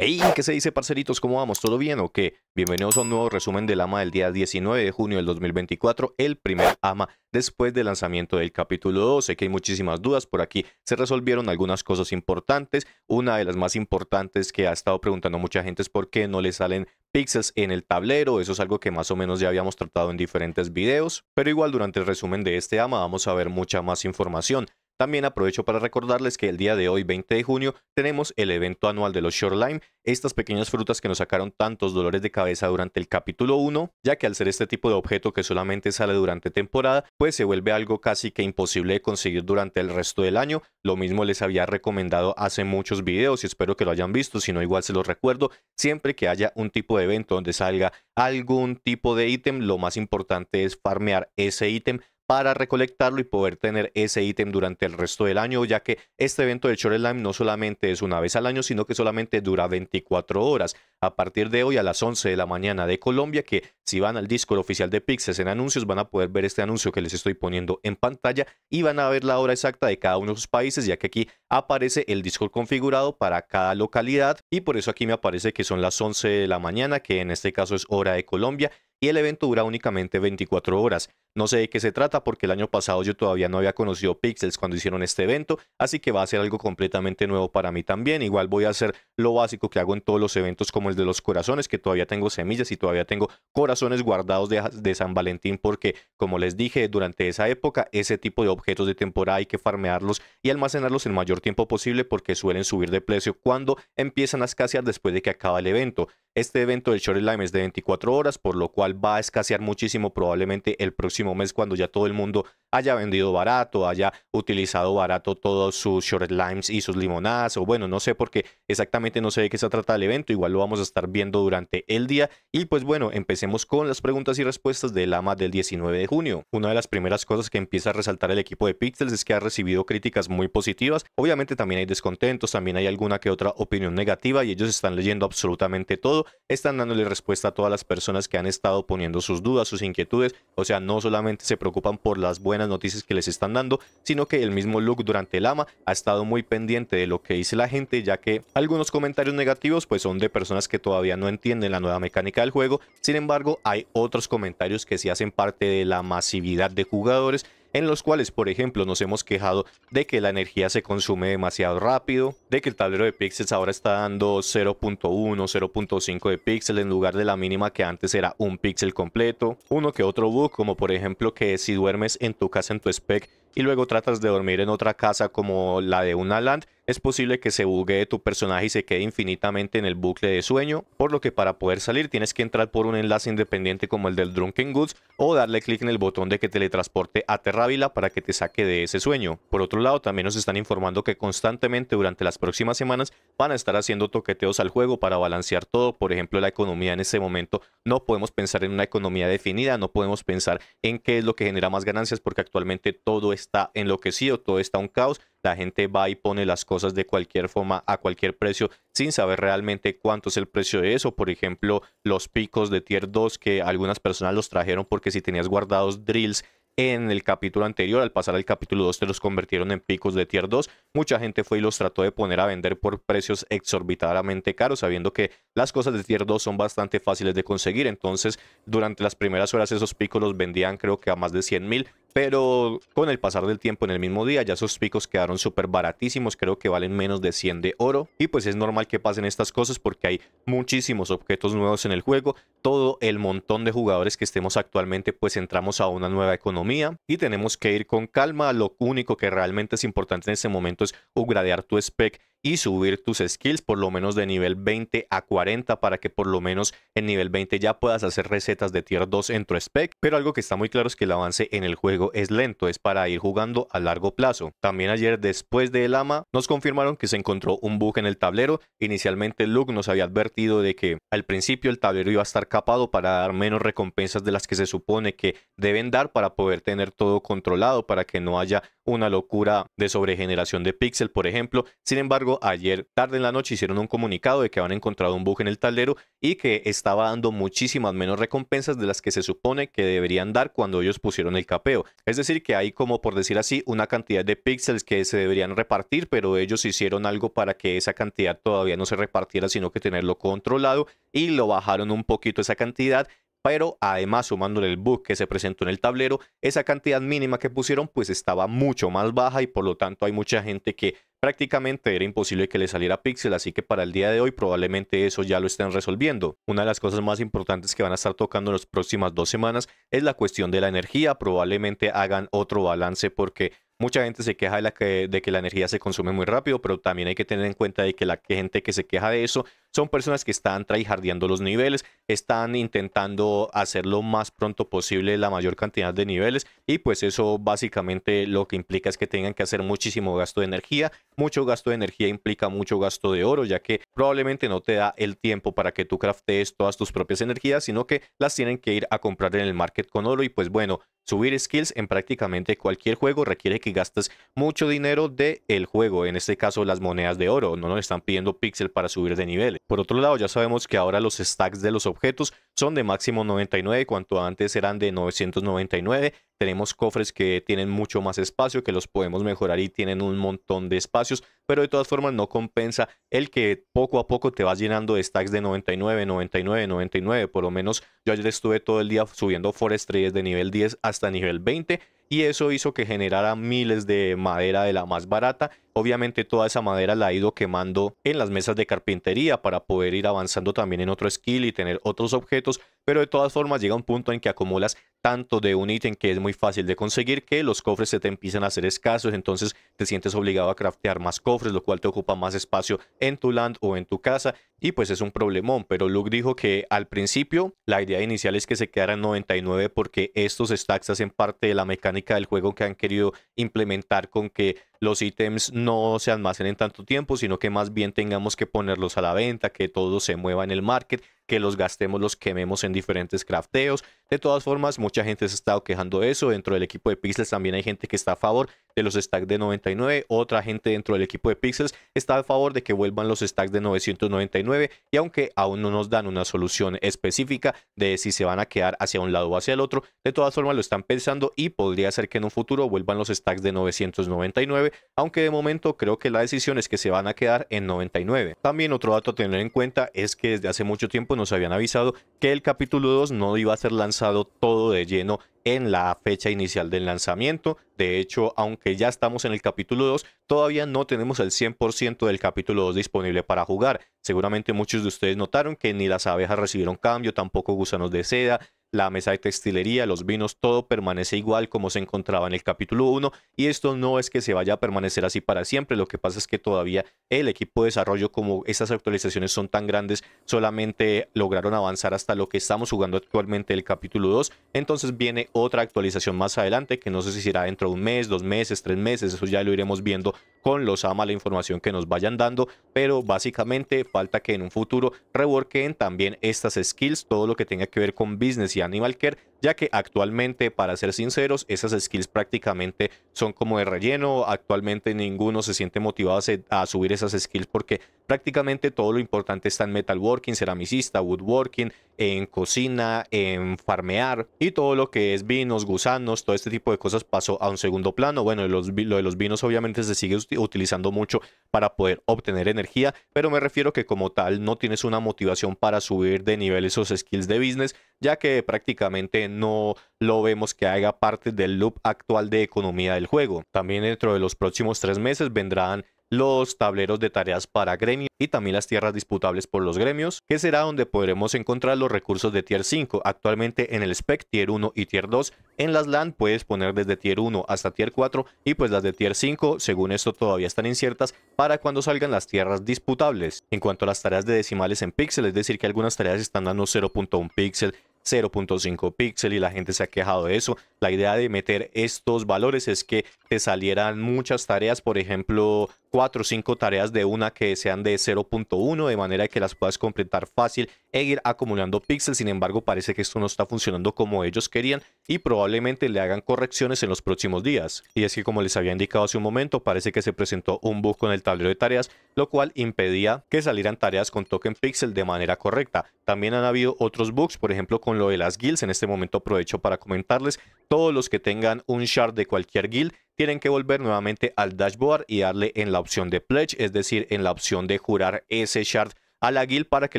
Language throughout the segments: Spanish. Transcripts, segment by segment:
Hey, ¿qué se dice, parceritos? ¿Cómo vamos? ¿Todo bien o qué? Bienvenidos a un nuevo resumen del AMA del día 19 de junio del 2024, el primer AMA después del lanzamiento del capítulo 2. Sé que hay muchísimas dudas por aquí. Se resolvieron algunas cosas importantes. Una de las más importantes que ha estado preguntando mucha gente es por qué no le salen píxeles en el tablero. Eso es algo que más o menos ya habíamos tratado en diferentes videos. Pero igual durante el resumen de este AMA vamos a ver mucha más información. También aprovecho para recordarles que el día de hoy, 20 de junio, tenemos el evento anual de los Shoreline, estas pequeñas frutas que nos sacaron tantos dolores de cabeza durante el capítulo 1, ya que al ser este tipo de objeto que solamente sale durante temporada, pues se vuelve algo casi que imposible de conseguir durante el resto del año. Lo mismo les había recomendado hace muchos videos y espero que lo hayan visto, si no igual se los recuerdo, siempre que haya un tipo de evento donde salga algún tipo de ítem, lo más importante es farmear ese ítem para recolectarlo y poder tener ese ítem durante el resto del año, ya que este evento del Shoreline no solamente es una vez al año, sino que solamente dura 24 horas. A partir de hoy a las 11 de la mañana de Colombia, que si van al Discord oficial de Pixels en anuncios, van a poder ver este anuncio que les estoy poniendo en pantalla y van a ver la hora exacta de cada uno de sus países, ya que aquí aparece el Discord configurado para cada localidad y por eso aquí me aparece que son las 11 de la mañana, que en este caso es hora de Colombia y el evento dura únicamente 24 horas. No sé de qué se trata porque el año pasado yo todavía no había conocido Pixels cuando hicieron este evento, así que va a ser algo completamente nuevo para mí también. Igual voy a hacer lo básico que hago en todos los eventos como el de los corazones, que todavía tengo semillas y todavía tengo corazones guardados de, San Valentín porque, como les dije, durante esa época ese tipo de objetos de temporada hay que farmearlos y almacenarlos el mayor tiempo posible porque suelen subir de precio cuando empiezan a escasear después de que acaba el evento. Este evento del Short es de 24 horas, por lo cual va a escasear muchísimo probablemente el próximo mes cuando ya todo el mundo haya vendido barato, haya utilizado barato todos sus short limes y sus limonadas, o bueno, no sé porque exactamente no sé de qué se trata el evento, igual lo vamos a estar viendo durante el día. Y pues bueno, empecemos con las preguntas y respuestas del AMA del 19 de junio. Una de las primeras cosas que empieza a resaltar el equipo de Pixels es que ha recibido críticas muy positivas, obviamente también hay descontentos, también hay alguna que otra opinión negativa y ellos están leyendo absolutamente todo, están dándole respuesta a todas las personas que han estado poniendo sus dudas, sus inquietudes, o sea, no solamente se preocupan por las buenas noticias que les están dando, sino que el mismo Luke durante el AMA ha estado muy pendiente de lo que dice la gente, ya que algunos comentarios negativos pues son de personas que todavía no entienden la nueva mecánica del juego, sin embargo hay otros comentarios que sí hacen parte de la masividad de jugadores en los cuales, por ejemplo, nos hemos quejado de que la energía se consume demasiado rápido, de que el tablero de píxeles ahora está dando 0.1, 0.5 de píxeles en lugar de la mínima que antes era un píxel completo, uno que otro bug, como por ejemplo que si duermes en tu casa en tu spec y luego tratas de dormir en otra casa como la de una land, es posible que se buguee tu personaje y se quede infinitamente en el bucle de sueño, por lo que para poder salir tienes que entrar por un enlace independiente como el del Drunken Goods o darle clic en el botón de que teletransporte a Terrávila para que te saque de ese sueño. Por otro lado, también nos están informando que constantemente durante las próximas semanas van a estar haciendo toqueteos al juego para balancear todo, por ejemplo la economía en ese momento no podemos pensar en una economía definida, no podemos pensar en qué es lo que genera más ganancias porque actualmente todo está está enloquecido, todo está un caos, la gente va y pone las cosas de cualquier forma a cualquier precio sin saber realmente cuánto es el precio de eso. Por ejemplo, los picos de tier 2 que algunas personas los trajeron porque si tenías guardados drills en el capítulo anterior, al pasar al capítulo 2 te los convirtieron en picos de tier 2. Mucha gente fue y los trató de poner a vender por precios exorbitadamente caros, sabiendo que las cosas de tier 2 son bastante fáciles de conseguir. Entonces, durante las primeras horas esos picos los vendían creo que a más de 100 mil. Pero con el pasar del tiempo en el mismo día ya esos picos quedaron súper baratísimos, creo que valen menos de 100 de oro. Y pues es normal que pasen estas cosas porque hay muchísimos objetos nuevos en el juego. Todo el montón de jugadores que estemos actualmente pues entramos a una nueva economía y tenemos que ir con calma. Lo único que realmente es importante en este momento es upgradear tu spec y subir tus skills por lo menos de nivel 20 a 40 para que por lo menos en nivel 20 ya puedas hacer recetas de tier 2 en tu spec. Pero algo que está muy claro es que el avance en el juego es lento, es para ir jugando a largo plazo. También ayer después de ama nos confirmaron que se encontró un bug en el tablero. Inicialmente Luke nos había advertido de que al principio el tablero iba a estar capado para dar menos recompensas de las que se supone que deben dar para poder tener todo controlado, para que no haya una locura de sobregeneración de pixel, por ejemplo. Sin embargo, ayer tarde en la noche hicieron un comunicado de que habían encontrado un bug en el tablero y que estaba dando muchísimas menos recompensas de las que se supone que deberían dar cuando ellos pusieron el capeo. Es decir, que hay como por decir así una cantidad de píxeles que se deberían repartir, pero ellos hicieron algo para que esa cantidad todavía no se repartiera, sino que tenerlo controlado y lo bajaron un poquito esa cantidad pero además sumándole el bug que se presentó en el tablero, esa cantidad mínima que pusieron pues estaba mucho más baja y por lo tanto hay mucha gente que Prácticamente era imposible que le saliera pixel, así que para el día de hoy probablemente eso ya lo estén resolviendo. Una de las cosas más importantes que van a estar tocando en las próximas dos semanas es la cuestión de la energía. Probablemente hagan otro balance porque Mucha gente se queja de, la que, de que la energía se consume muy rápido, pero también hay que tener en cuenta de que la gente que se queja de eso son personas que están traijardeando los niveles, están intentando hacer lo más pronto posible la mayor cantidad de niveles y pues eso básicamente lo que implica es que tengan que hacer muchísimo gasto de energía. Mucho gasto de energía implica mucho gasto de oro, ya que probablemente no te da el tiempo para que tú craftees todas tus propias energías, sino que las tienen que ir a comprar en el market con oro y pues bueno, Subir skills en prácticamente cualquier juego requiere que gastes mucho dinero del el juego, en este caso las monedas de oro, no nos están pidiendo pixel para subir de niveles. Por otro lado, ya sabemos que ahora los stacks de los objetos son de máximo 99, cuanto antes eran de 999. Tenemos cofres que tienen mucho más espacio, que los podemos mejorar y tienen un montón de espacios, pero de todas formas no compensa el que poco a poco te vas llenando de stacks de 99, 99, 99. Por lo menos yo ayer estuve todo el día subiendo forestry desde nivel 10 hasta nivel 20 y eso hizo que generara miles de madera de la más barata Obviamente toda esa madera la ha ido quemando en las mesas de carpintería para poder ir avanzando también en otro skill y tener otros objetos, pero de todas formas llega un punto en que acumulas tanto de un ítem que es muy fácil de conseguir que los cofres se te empiezan a hacer escasos, entonces te sientes obligado a craftear más cofres, lo cual te ocupa más espacio en tu land o en tu casa y pues es un problemón, pero Luke dijo que al principio la idea inicial es que se quedara en 99 porque estos stacks hacen parte de la mecánica del juego que han querido implementar con que los ítems no se en tanto tiempo, sino que más bien tengamos que ponerlos a la venta, que todo se mueva en el market que los gastemos, los quememos en diferentes crafteos. De todas formas, mucha gente se ha estado quejando de eso. Dentro del equipo de Pixels también hay gente que está a favor de los stacks de 99. Otra gente dentro del equipo de Pixels está a favor de que vuelvan los stacks de 999. Y aunque aún no nos dan una solución específica de si se van a quedar hacia un lado o hacia el otro, de todas formas lo están pensando y podría ser que en un futuro vuelvan los stacks de 999. Aunque de momento creo que la decisión es que se van a quedar en 99. También otro dato a tener en cuenta es que desde hace mucho tiempo nos habían avisado que el capítulo 2 no iba a ser lanzado todo de lleno en la fecha inicial del lanzamiento. De hecho, aunque ya estamos en el capítulo 2, todavía no tenemos el 100% del capítulo 2 disponible para jugar. Seguramente muchos de ustedes notaron que ni las abejas recibieron cambio, tampoco gusanos de seda, la mesa de textilería, los vinos, todo permanece igual como se encontraba en el capítulo 1 y esto no es que se vaya a permanecer así para siempre, lo que pasa es que todavía el equipo de desarrollo como estas actualizaciones son tan grandes, solamente lograron avanzar hasta lo que estamos jugando actualmente el capítulo 2, entonces viene otra actualización más adelante que no sé si será dentro de un mes, dos meses, tres meses, eso ya lo iremos viendo con los AMA la información que nos vayan dando, pero básicamente falta que en un futuro reworken también estas skills, todo lo que tenga que ver con business Animal Care ya que actualmente, para ser sinceros, esas skills prácticamente son como de relleno. Actualmente ninguno se siente motivado a, subir esas skills porque prácticamente todo lo importante está en metalworking, ceramicista, woodworking, en cocina, en farmear y todo lo que es vinos, gusanos, todo este tipo de cosas pasó a un segundo plano. Bueno, los, lo de los vinos obviamente se sigue utilizando mucho para poder obtener energía, pero me refiero que como tal no tienes una motivación para subir de nivel esos skills de business, ya que prácticamente no lo vemos que haga parte del loop actual de economía del juego. También dentro de los próximos tres meses vendrán los tableros de tareas para gremios y también las tierras disputables por los gremios, que será donde podremos encontrar los recursos de tier 5. Actualmente en el spec tier 1 y tier 2, en las LAN puedes poner desde tier 1 hasta tier 4 y pues las de tier 5, según esto todavía están inciertas para cuando salgan las tierras disputables. En cuanto a las tareas de decimales en píxeles es decir que algunas tareas están dando 0.1 píxel, 0.5 píxeles y la gente se ha quejado de eso. La idea de meter estos valores es que te salieran muchas tareas, por ejemplo, cuatro o cinco tareas de una que sean de 0.1, de manera que las puedas completar fácil e ir acumulando píxeles. Sin embargo, parece que esto no está funcionando como ellos querían y probablemente le hagan correcciones en los próximos días. Y es que, como les había indicado hace un momento, parece que se presentó un bug con el tablero de tareas, lo cual impedía que salieran tareas con token pixel de manera correcta. También han habido otros bugs, por ejemplo, con lo de las guilds. En este momento aprovecho para comentarles todos los que tengan un shard de cualquier guild tienen que volver nuevamente al dashboard y darle en la opción de pledge, es decir, en la opción de jurar ese shard a la guild para que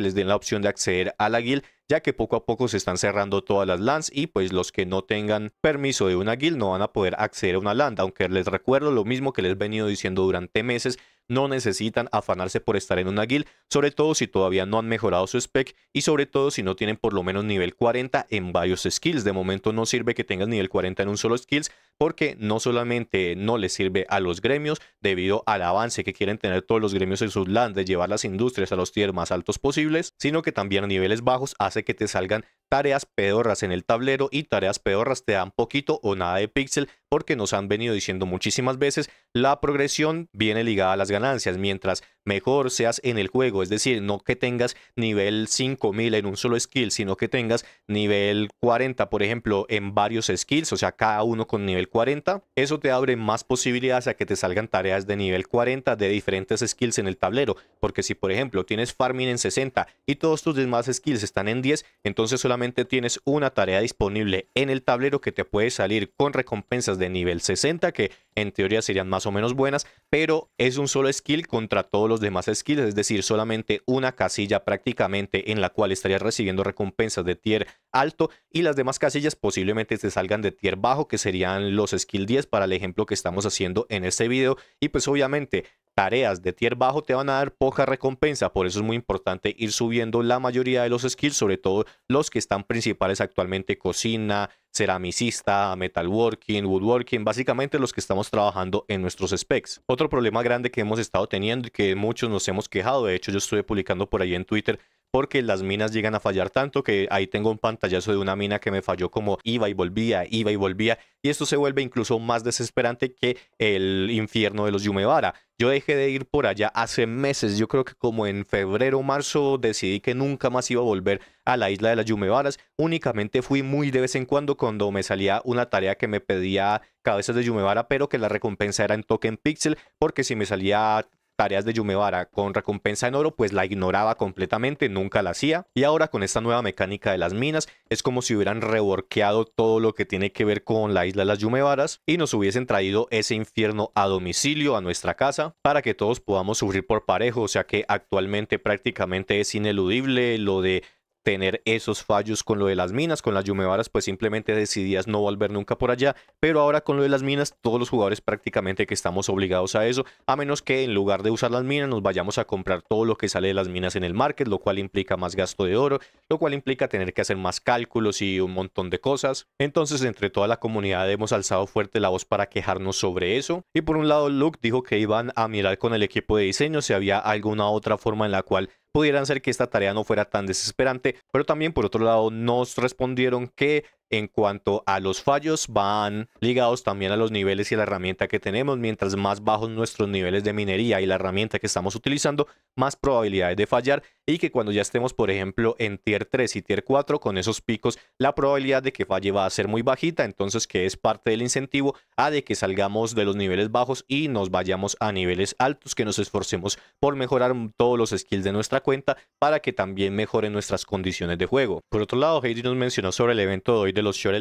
les den la opción de acceder a la guild ya que poco a poco se están cerrando todas las lands y pues los que no tengan permiso de una guild no van a poder acceder a una land, aunque les recuerdo lo mismo que les he venido diciendo durante meses, no necesitan afanarse por estar en una guild, sobre todo si todavía no han mejorado su spec y sobre todo si no tienen por lo menos nivel 40 en varios skills. De momento no sirve que tengas nivel 40 en un solo skills, porque no solamente no les sirve a los gremios debido al avance que quieren tener todos los gremios en sus de llevar las industrias a los tier más altos posibles, sino que también a niveles bajos hace que te salgan tareas pedorras en el tablero y tareas pedorras te dan poquito o nada de pixel porque nos han venido diciendo muchísimas veces la progresión viene ligada a las ganancias mientras mejor seas en el juego es decir no que tengas nivel 5000 en un solo skill sino que tengas nivel 40 por ejemplo en varios skills o sea cada uno con nivel 40 eso te abre más posibilidades a que te salgan tareas de nivel 40 de diferentes skills en el tablero porque si por ejemplo tienes farming en 60 y todos tus demás skills están en 10 entonces solamente tienes una tarea disponible en el tablero que te puede salir con recompensas de nivel 60, que en teoría serían más o menos buenas, pero es un solo skill contra todos los demás skills, es decir, solamente una casilla prácticamente en la cual estarías recibiendo recompensas de tier alto y las demás casillas posiblemente te salgan de tier bajo, que serían los skill 10 para el ejemplo que estamos haciendo en este video. Y pues obviamente tareas de tier bajo te van a dar poca recompensa, por eso es muy importante ir subiendo la mayoría de los skills, sobre todo los que están principales actualmente, cocina, ceramicista, metalworking, woodworking, básicamente los que estamos trabajando en nuestros specs. Otro problema grande que hemos estado teniendo y que muchos nos hemos quejado, de hecho yo estuve publicando por ahí en Twitter porque las minas llegan a fallar tanto que ahí tengo un pantallazo de una mina que me falló como iba y volvía, iba y volvía, y esto se vuelve incluso más desesperante que el infierno de los Yumevara. Yo dejé de ir por allá hace meses, yo creo que como en febrero o marzo decidí que nunca más iba a volver a la isla de las Yumevaras, únicamente fui muy de vez en cuando cuando me salía una tarea que me pedía cabezas de Yumevara, pero que la recompensa era en token pixel, porque si me salía tareas de Yumevara con recompensa en oro, pues la ignoraba completamente, nunca la hacía. Y ahora con esta nueva mecánica de las minas, es como si hubieran reborqueado todo lo que tiene que ver con la isla de las Yumevaras y nos hubiesen traído ese infierno a domicilio, a nuestra casa, para que todos podamos sufrir por parejo. O sea que actualmente prácticamente es ineludible lo de tener esos fallos con lo de las minas, con las Yumevaras, pues simplemente decidías no volver nunca por allá, pero ahora con lo de las minas, todos los jugadores prácticamente que estamos obligados a eso, a menos que en lugar de usar las minas nos vayamos a comprar todo lo que sale de las minas en el market, lo cual implica más gasto de oro, lo cual implica tener que hacer más cálculos y un montón de cosas. Entonces, entre toda la comunidad hemos alzado fuerte la voz para quejarnos sobre eso. Y por un lado, Luke dijo que iban a mirar con el equipo de diseño si había alguna otra forma en la cual pudieran ser que esta tarea no fuera tan desesperante, pero también por otro lado nos respondieron que en cuanto a los fallos van ligados también a los niveles y a la herramienta que tenemos. Mientras más bajos nuestros niveles de minería y la herramienta que estamos utilizando, más probabilidades de fallar y que cuando ya estemos, por ejemplo, en tier 3 y tier 4 con esos picos, la probabilidad de que falle va a ser muy bajita, entonces que es parte del incentivo a de que salgamos de los niveles bajos y nos vayamos a niveles altos, que nos esforcemos por mejorar todos los skills de nuestra cuenta para que también mejoren nuestras condiciones de juego. Por otro lado, Heidi nos mencionó sobre el evento de hoy los Shore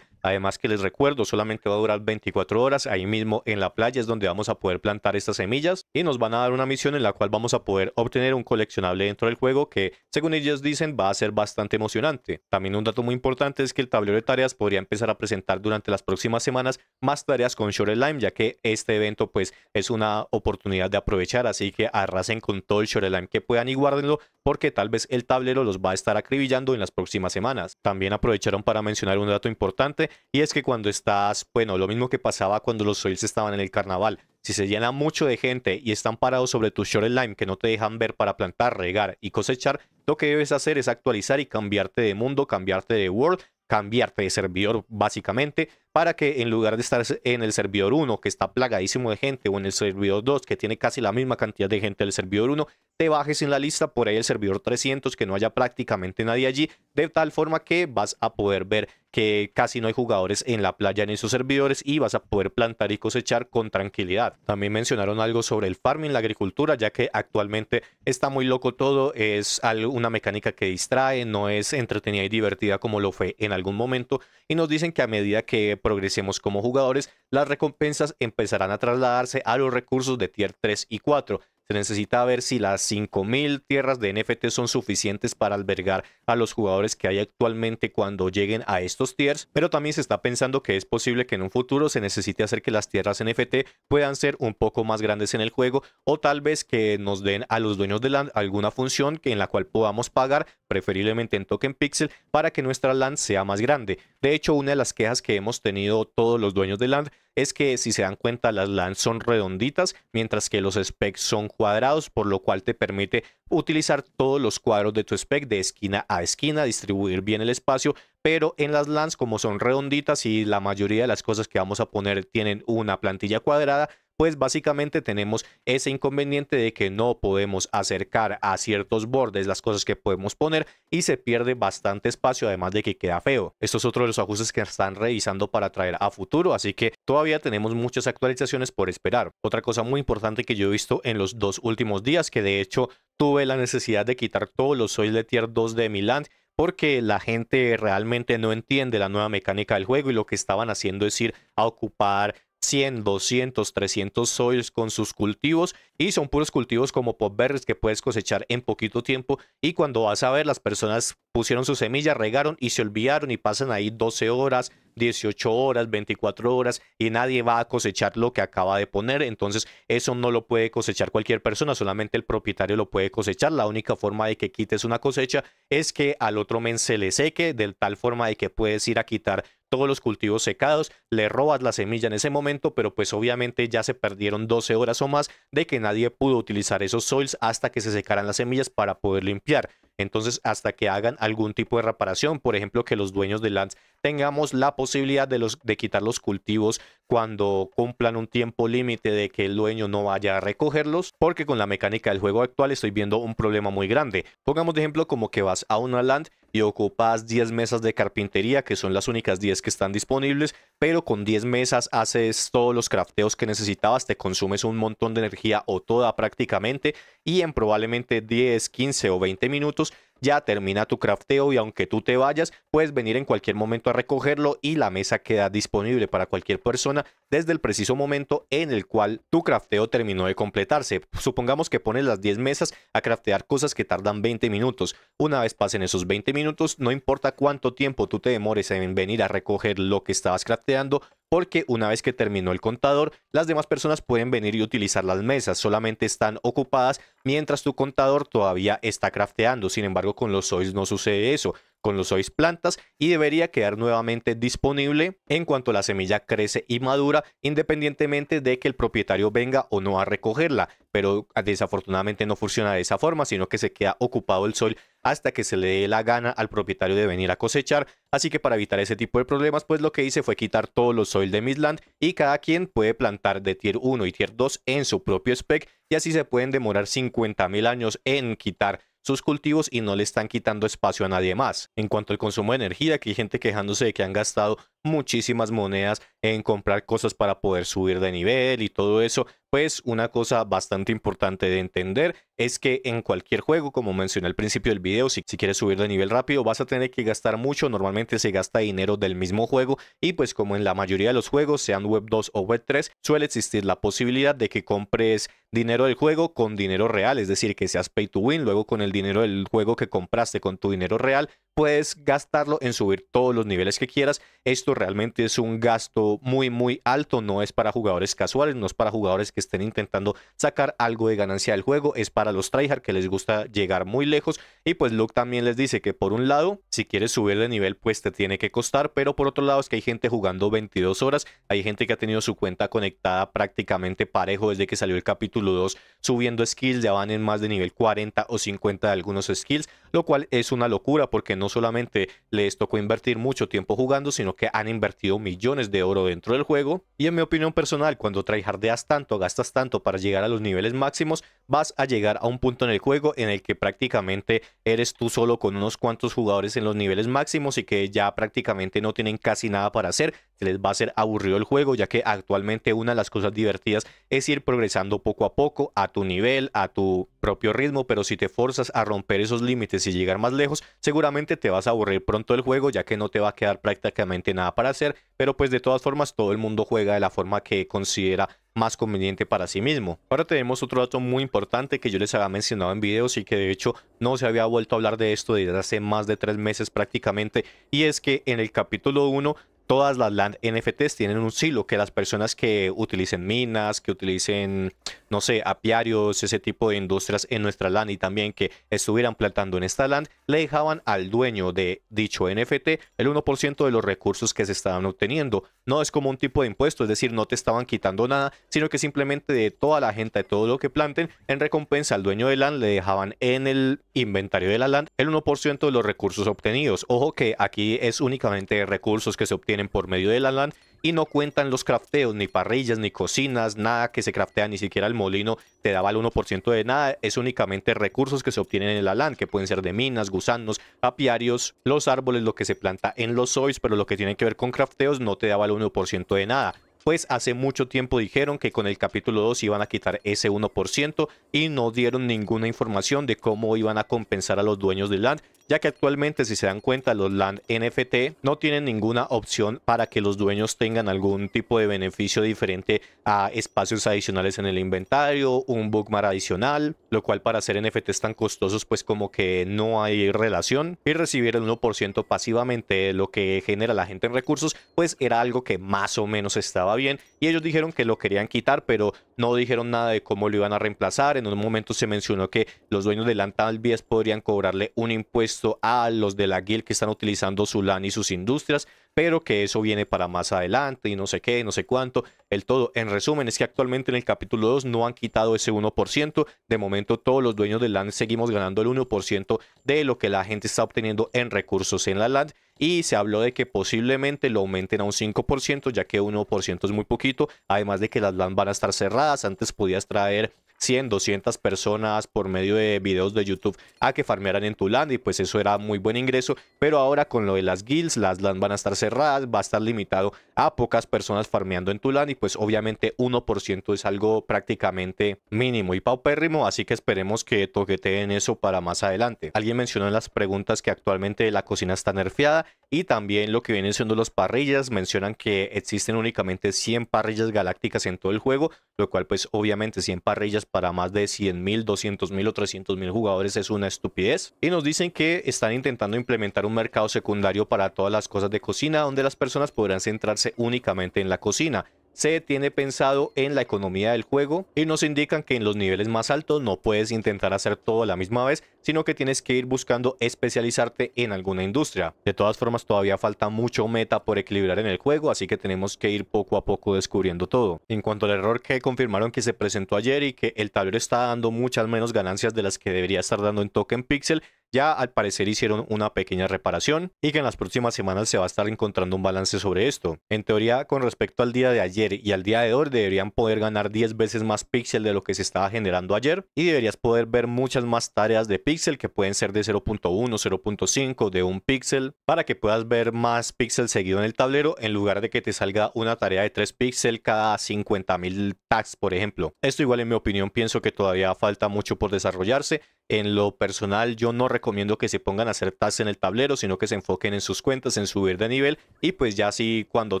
Además que les recuerdo, solamente va a durar 24 horas. Ahí mismo en la playa es donde vamos a poder plantar estas semillas y nos van a dar una misión en la cual vamos a poder obtener un coleccionable dentro del juego que, según ellos dicen, va a ser bastante emocionante. También un dato muy importante es que el tablero de tareas podría empezar a presentar durante las próximas semanas más tareas con Shore ya que este evento pues es una oportunidad de aprovechar. Así que arrasen con todo el Shore que puedan y guárdenlo porque tal vez el tablero los va a estar acribillando en las próximas semanas. También aprovecharon para mencionar un dato importante y es que cuando estás, bueno, lo mismo que pasaba cuando los soils estaban en el carnaval, si se llena mucho de gente y están parados sobre tu shoreline que no te dejan ver para plantar, regar y cosechar, lo que debes hacer es actualizar y cambiarte de mundo, cambiarte de world, cambiarte de servidor básicamente para que en lugar de estar en el servidor 1, que está plagadísimo de gente, o en el servidor 2, que tiene casi la misma cantidad de gente del servidor 1, te bajes en la lista por ahí el servidor 300, que no haya prácticamente nadie allí, de tal forma que vas a poder ver que casi no hay jugadores en la playa en esos servidores y vas a poder plantar y cosechar con tranquilidad. También mencionaron algo sobre el farming, la agricultura, ya que actualmente está muy loco todo, es una mecánica que distrae, no es entretenida y divertida como lo fue en algún momento y nos dicen que a medida que progresemos como jugadores, las recompensas empezarán a trasladarse a los recursos de tier 3 y 4. Se necesita ver si las 5.000 tierras de NFT son suficientes para albergar a los jugadores que hay actualmente cuando lleguen a estos tiers, pero también se está pensando que es posible que en un futuro se necesite hacer que las tierras NFT puedan ser un poco más grandes en el juego o tal vez que nos den a los dueños de land alguna función que en la cual podamos pagar, preferiblemente en token pixel, para que nuestra land sea más grande. De hecho, una de las quejas que hemos tenido todos los dueños de land es que si se dan cuenta las lans son redonditas, mientras que los specs son cuadrados, por lo cual te permite utilizar todos los cuadros de tu spec de esquina a esquina, distribuir bien el espacio, pero en las LANs como son redonditas y la mayoría de las cosas que vamos a poner tienen una plantilla cuadrada, pues básicamente tenemos ese inconveniente de que no podemos acercar a ciertos bordes las cosas que podemos poner y se pierde bastante espacio, además de que queda feo. Esto es otro de los ajustes que están revisando para traer a futuro, así que todavía tenemos muchas actualizaciones por esperar. Otra cosa muy importante que yo he visto en los dos últimos días, que de hecho tuve la necesidad de quitar todos los Soil de tier 2 de Milan porque la gente realmente no entiende la nueva mecánica del juego y lo que estaban haciendo es ir a ocupar 100, 200, 300 soils con sus cultivos y son puros cultivos como popberries que puedes cosechar en poquito tiempo y cuando vas a ver las personas pusieron sus semillas, regaron y se olvidaron y pasan ahí 12 horas, 18 horas, 24 horas y nadie va a cosechar lo que acaba de poner. Entonces eso no lo puede cosechar cualquier persona, solamente el propietario lo puede cosechar. La única forma de que quites una cosecha es que al otro men se le seque de tal forma de que puedes ir a quitar todos los cultivos secados, le robas la semilla en ese momento, pero pues obviamente ya se perdieron 12 horas o más de que nadie pudo utilizar esos soils hasta que se secaran las semillas para poder limpiar. Entonces, hasta que hagan algún tipo de reparación, por ejemplo, que los dueños de lands tengamos la posibilidad de, los, de quitar los cultivos cuando cumplan un tiempo límite de que el dueño no vaya a recogerlos, porque con la mecánica del juego actual estoy viendo un problema muy grande. Pongamos de ejemplo como que vas a una land y ocupas 10 mesas de carpintería, que son las únicas 10 que están disponibles, pero con 10 mesas haces todos los crafteos que necesitabas, te consumes un montón de energía o toda prácticamente, y en probablemente 10, 15 o 20 minutos ya termina tu crafteo y aunque tú te vayas, puedes venir en cualquier momento a recogerlo y la mesa queda disponible para cualquier persona desde el preciso momento en el cual tu crafteo terminó de completarse. Supongamos que pones las 10 mesas a craftear cosas que tardan 20 minutos. Una vez pasen esos 20 minutos, no importa cuánto tiempo tú te demores en venir a recoger lo que estabas crafteando, porque una vez que terminó el contador, las demás personas pueden venir y utilizar las mesas, solamente están ocupadas mientras tu contador todavía está crafteando. Sin embargo, con los soils no sucede eso con los sois plantas y debería quedar nuevamente disponible en cuanto la semilla crece y madura, independientemente de que el propietario venga o no a recogerla. Pero ah, desafortunadamente no funciona de esa forma, sino que se queda ocupado el sol hasta que se le dé la gana al propietario de venir a cosechar. Así que para evitar ese tipo de problemas, pues lo que hice fue quitar todo los soil de Midland y cada quien puede plantar de tier 1 y tier 2 en su propio spec y así se pueden demorar 50.000 años en quitar sus cultivos y no le están quitando espacio a nadie más. En cuanto al consumo de energía, aquí hay gente quejándose de que han gastado muchísimas monedas en comprar cosas para poder subir de nivel y todo eso. Pues una cosa bastante importante de entender es que en cualquier juego, como mencioné al principio del video, si, si quieres subir de nivel rápido vas a tener que gastar mucho, normalmente se gasta dinero del mismo juego y pues como en la mayoría de los juegos, sean Web 2 o Web 3, suele existir la posibilidad de que compres dinero del juego con dinero real, es decir, que seas pay to win, luego con el dinero del juego que compraste con tu dinero real, puedes gastarlo en subir todos los niveles que quieras esto realmente es un gasto muy, muy alto, no es para jugadores casuales, no es para jugadores que estén intentando sacar algo de ganancia del juego, es para los tryhard que les gusta llegar muy lejos. Y pues Luke también les dice que por un lado, si quieres subir de nivel, pues te tiene que costar, pero por otro lado es que hay gente jugando 22 horas, hay gente que ha tenido su cuenta conectada prácticamente parejo desde que salió el capítulo 2, subiendo skills, ya van en más de nivel 40 o 50 de algunos skills, lo cual es una locura porque no solamente les tocó invertir mucho tiempo jugando, sino que han invertido millones de oro dentro del juego. Y en mi opinión personal, cuando tryhardeas tanto, gastas tanto para llegar a los niveles máximos, vas a llegar a un punto en el juego en el que prácticamente eres tú solo con unos cuantos jugadores en los niveles máximos y que ya prácticamente no tienen casi nada para hacer, les va a ser aburrido el juego, ya que actualmente una de las cosas divertidas es ir progresando poco a poco a tu nivel, a tu propio ritmo, pero si te forzas a romper esos límites y llegar más lejos, seguramente te vas a aburrir pronto el juego, ya que no te va a quedar prácticamente nada para hacer, pero pues de todas formas todo el mundo juega de la forma que considera más conveniente para sí mismo. Ahora tenemos otro dato muy importante que yo les había mencionado en videos y que de hecho no se había vuelto a hablar de esto desde hace más de tres meses prácticamente y es que en el capítulo 1 todas las land NFTs tienen un silo que las personas que utilicen minas, que utilicen no sé, apiarios, ese tipo de industrias en nuestra land y también que estuvieran plantando en esta land, le dejaban al dueño de dicho NFT el 1% de los recursos que se estaban obteniendo. No es como un tipo de impuesto, es decir, no te estaban quitando nada, sino que simplemente de toda la gente, de todo lo que planten, en recompensa al dueño de land le dejaban en el inventario de la land el 1% de los recursos obtenidos. Ojo que aquí es únicamente recursos que se obtienen por medio de la land y no cuentan los crafteos, ni parrillas, ni cocinas, nada que se craftea, ni siquiera el molino te daba el 1% de nada, es únicamente recursos que se obtienen en el alan, que pueden ser de minas, gusanos, apiarios, los árboles, lo que se planta en los soils, pero lo que tiene que ver con crafteos no te daba el 1% de nada pues hace mucho tiempo dijeron que con el capítulo 2 iban a quitar ese 1% y no dieron ninguna información de cómo iban a compensar a los dueños de land ya que actualmente si se dan cuenta los land NFT no tienen ninguna opción para que los dueños tengan algún tipo de beneficio diferente a espacios adicionales en el inventario, un bookmark adicional, lo cual para hacer NFTs tan costosos pues como que no hay relación y recibir el 1% pasivamente lo que genera la gente en recursos pues era algo que más o menos estaba bien y ellos dijeron que lo querían quitar pero no dijeron nada de cómo lo iban a reemplazar, en un momento se mencionó que los dueños de land tal vez podrían cobrarle un impuesto a los de la guild que están utilizando su LAN y sus industrias, pero que eso viene para más adelante y no sé qué, no sé cuánto, el todo. En resumen, es que actualmente en el capítulo 2 no han quitado ese 1%, de momento todos los dueños de LAN seguimos ganando el 1% de lo que la gente está obteniendo en recursos en la LAN y se habló de que posiblemente lo aumenten a un 5%, ya que 1% es muy poquito, además de que las LAN van a estar cerradas, antes podías traer 100, 200 personas por medio de videos de YouTube a que farmearan en tu y pues eso era muy buen ingreso, pero ahora con lo de las guilds, las land van a estar cerradas, va a estar limitado a pocas personas farmeando en tu y pues obviamente 1% es algo prácticamente mínimo y paupérrimo, así que esperemos que toqueteen eso para más adelante. Alguien mencionó en las preguntas que actualmente la cocina está nerfeada y también lo que vienen siendo las parrillas. Mencionan que existen únicamente 100 parrillas galácticas en todo el juego, lo cual pues obviamente 100 parrillas para más de 100.000, 200.000 o 300.000 jugadores es una estupidez. Y nos dicen que están intentando implementar un mercado secundario para todas las cosas de cocina, donde las personas podrán centrarse únicamente en la cocina se tiene pensado en la economía del juego y nos indican que en los niveles más altos no puedes intentar hacer todo a la misma vez, sino que tienes que ir buscando especializarte en alguna industria. De todas formas, todavía falta mucho meta por equilibrar en el juego, así que tenemos que ir poco a poco descubriendo todo. En cuanto al error que confirmaron que se presentó ayer y que el tablero está dando muchas menos ganancias de las que debería estar dando en Token Pixel, ya al parecer hicieron una pequeña reparación y que en las próximas semanas se va a estar encontrando un balance sobre esto. En teoría, con respecto al día de ayer y al día de hoy, deberían poder ganar 10 veces más píxeles de lo que se estaba generando ayer y deberías poder ver muchas más tareas de píxel que pueden ser de 0.1, 0.5, de un píxel, para que puedas ver más píxel seguido en el tablero en lugar de que te salga una tarea de 3 píxel cada 50.000 tags, por ejemplo. Esto igual en mi opinión pienso que todavía falta mucho por desarrollarse. En lo personal yo no recomiendo que se pongan a hacer tasks en el tablero, sino que se enfoquen en sus cuentas, en subir de nivel y pues ya si cuando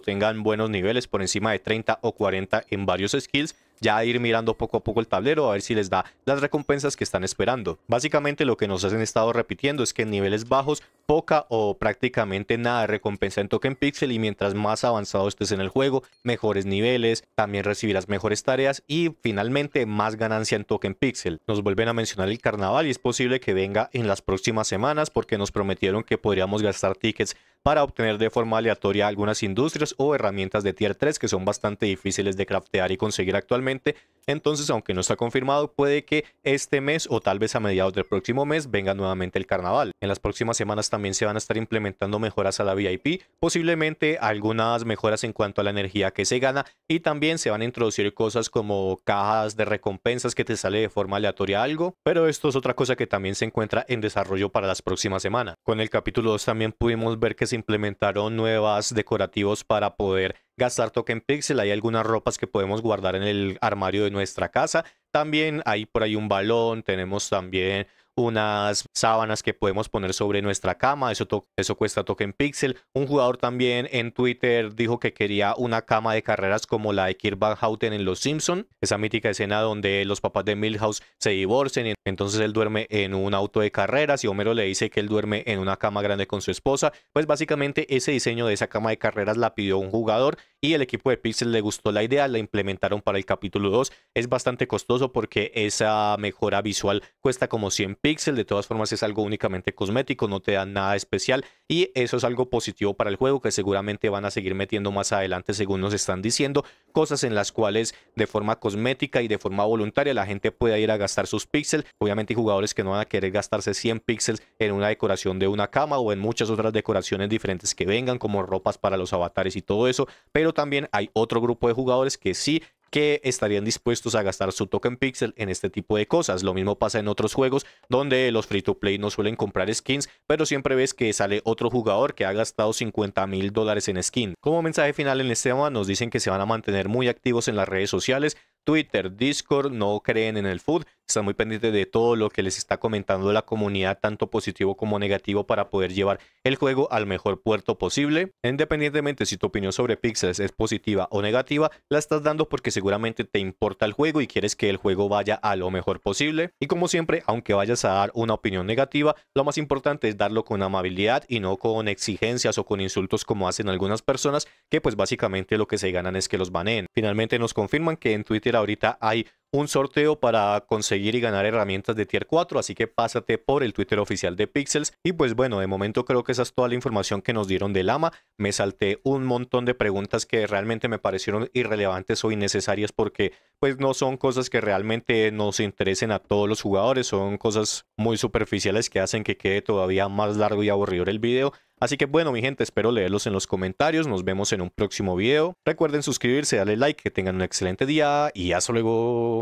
tengan buenos niveles por encima de 30 o 40 en varios skills, ya ir mirando poco a poco el tablero a ver si les da las recompensas que están esperando. Básicamente lo que nos han estado repitiendo es que en niveles bajos poca o prácticamente nada de recompensa en token pixel y mientras más avanzado estés en el juego, mejores niveles, también recibirás mejores tareas y finalmente más ganancia en token pixel. Nos vuelven a mencionar el carnaval y es posible que venga en las próximas semanas porque nos prometieron que podríamos gastar tickets para obtener de forma aleatoria algunas industrias o herramientas de tier 3 que son bastante difíciles de craftear y conseguir actualmente. Entonces, aunque no está confirmado, puede que este mes o tal vez a mediados del próximo mes venga nuevamente el carnaval. En las próximas semanas también se van a estar implementando mejoras a la VIP, posiblemente algunas mejoras en cuanto a la energía que se gana y también se van a introducir cosas como cajas de recompensas que te sale de forma aleatoria algo, pero esto es otra cosa que también se encuentra en desarrollo para las próximas semanas. Con el capítulo 2 también pudimos ver que se implementaron nuevas decorativos para poder gastar token pixel, hay algunas ropas que podemos guardar en el armario de nuestra casa, también hay por ahí un balón, tenemos también unas sábanas que podemos poner sobre nuestra cama, eso, eso cuesta token pixel. Un jugador también en Twitter dijo que quería una cama de carreras como la de Kirk Van Houten en Los Simpson, esa mítica escena donde los papás de Milhouse se divorcian y entonces él duerme en un auto de carreras y Homero le dice que él duerme en una cama grande con su esposa. Pues básicamente ese diseño de esa cama de carreras la pidió un jugador y el equipo de Pixel le gustó la idea, la implementaron para el capítulo 2. Es bastante costoso porque esa mejora visual cuesta como 100 píxel. De todas formas, es algo únicamente cosmético, no te da nada especial. Y eso es algo positivo para el juego que seguramente van a seguir metiendo más adelante, según nos están diciendo. Cosas en las cuales de forma cosmética y de forma voluntaria la gente pueda ir a gastar sus píxeles. Obviamente, hay jugadores que no van a querer gastarse 100 píxeles en una decoración de una cama o en muchas otras decoraciones diferentes que vengan, como ropas para los avatares y todo eso. Pero también hay otro grupo de jugadores que sí que estarían dispuestos a gastar su token pixel en este tipo de cosas. Lo mismo pasa en otros juegos donde los free to play no suelen comprar skins, pero siempre ves que sale otro jugador que ha gastado 50 mil dólares en skin. Como mensaje final en este tema, nos dicen que se van a mantener muy activos en las redes sociales, Twitter, Discord, no creen en el food, están muy pendientes de todo lo que les está comentando la comunidad, tanto positivo como negativo, para poder llevar el juego al mejor puerto posible. Independientemente si tu opinión sobre Pixels es positiva o negativa, la estás dando porque seguramente te importa el juego y quieres que el juego vaya a lo mejor posible. Y como siempre, aunque vayas a dar una opinión negativa, lo más importante es darlo con amabilidad y no con exigencias o con insultos como hacen algunas personas, que pues básicamente lo que se ganan es que los baneen. Finalmente nos confirman que en Twitter ahorita hay un sorteo para conseguir y ganar herramientas de Tier 4, así que pásate por el Twitter oficial de Pixels. Y pues bueno, de momento creo que esa es toda la información que nos dieron del Lama. Me salté un montón de preguntas que realmente me parecieron irrelevantes o innecesarias porque pues no son cosas que realmente nos interesen a todos los jugadores, son cosas muy superficiales que hacen que quede todavía más largo y aburrido el video. Así que bueno, mi gente, espero leerlos en los comentarios. Nos vemos en un próximo video. Recuerden suscribirse, darle like, que tengan un excelente día y hasta luego.